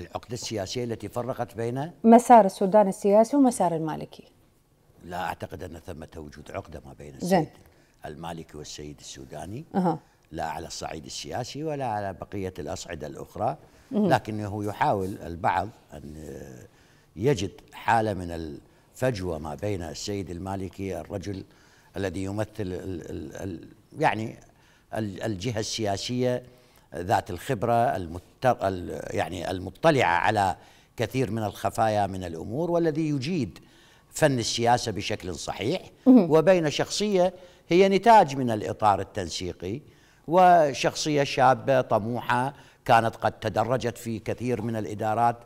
العقدة السياسية التي فرقت بين مسار السودان السياسي ومسار المالكي لا أعتقد أن ثمة وجود عقدة ما بين السيد زين. المالكي والسيد السوداني أه. لا على الصعيد السياسي ولا على بقية الأصعدة الأخرى لكنه يحاول البعض أن يجد حالة من الفجوة ما بين السيد المالكي الرجل الذي يمثل الـ الـ الـ يعني الجهة السياسية ذات الخبرة المتر يعني المطلعة على كثير من الخفايا من الأمور والذي يجيد فن السياسة بشكل صحيح وبين شخصية هي نتاج من الإطار التنسيقي وشخصية شابة طموحة كانت قد تدرجت في كثير من الإدارات